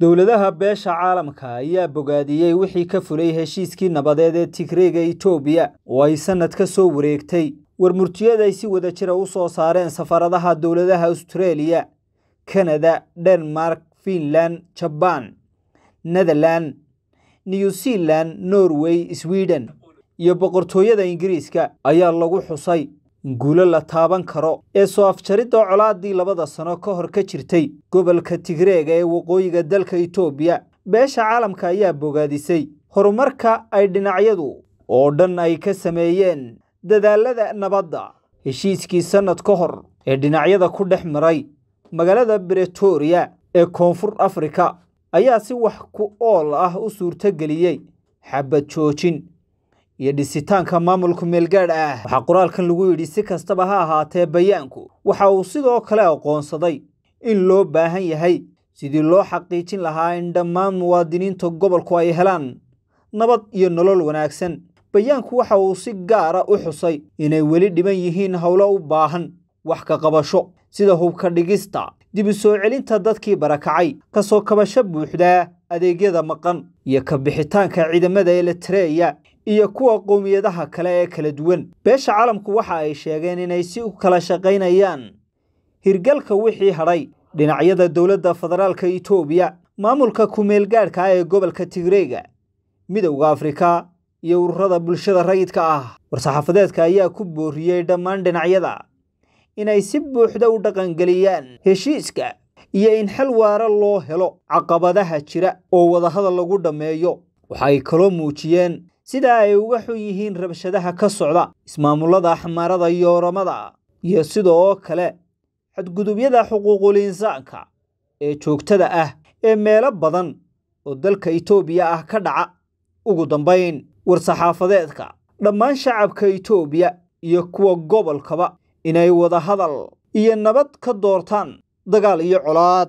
dowladaha beesha caalamka ayaa bogaadiyey wixii ka fulay heshiiskii nabadeed ee tigreega etoobiya oo ay sannad ka soo wareegtay warmurtiyada ay si wada jira ah u soo saareen safaradaha dowladaha austreeliya kanada denmark finland jabaan netherland new zealand norway sweden iyo boqortooyada ingiriiska ayaa lagu xusay guulo la taaban karo ee soo afjaridda colaadii labada sano ka hor ka jirtay gobolka tigreega ee waqooyiga dalka itoobiya beesha caalamka ayaa bogaadisay horumarka ay dhinacyadu oo dhan ay ka sameeyeen dadaallada nabadda heshiiskii sannad ka hor ee dhinacyada ku dhex maray magaalada bretoriya ee koonfur afrika ayaa si wax ku ool ah u suurto xabad joojin iyo dhisitaanka maamulka meelgaadh ah waxaa qoraalkan lagu yidhi si kastaba ha ahaatee bayaanku waxa uu sidoo kale aqoonsaday in loo baahan yahay sidii loo xaqiijin lahaa in dhammaan muwaadiniinta gobolku ay helaan nabad iyo nolol wanaagsan bayaanku waxa uu si gaara u xusay inay weli dhiban yihiin howlo u baahan wax ka qabasho sida hubka dhigista dib u soo celinta dadkii barakacay ka soo kabasho buuxdaa adeegyada maqan iyo ka bixitaanka ciidamada eletareya iyo kuwa qowmiyadaha kale ee kala duwan beesha caalamku waxa ay sheegeen inay si u kala shaqaynayaan hirgalka wixii hadhay dhinacyada dowladda federaalka itoobiya maamulka kumeelgaadhka ah ee gobolka tigreyga midowda afrika iyo ururada bulshada rayidka ah war-saxaafadeedka ayaa ku booriyey dhammaan dhinacyada inay si buuxda u dhaqangeliyaan heshiiska iyo in xel waara loo helo caqabadaha jira oo wadahadal lagu dhammeeyo waxa ay kaloo muujiyeen sida ay uga xun yihiin rabshadaha ka socda ismaamullada xamaarada iyo yooramada iyo sidoo kale xadgudubyada xuquuqulinsaanka ee joogtada ah ee meelo badan oo dalka itoobiya ah ka dhaca ugu dambayn war-saxaafadeedka dhammaan shacabka itoobiya iyo kuwa gobolkaba inay wada hadal iyo nabad ka doortaan dagaal iyo colaad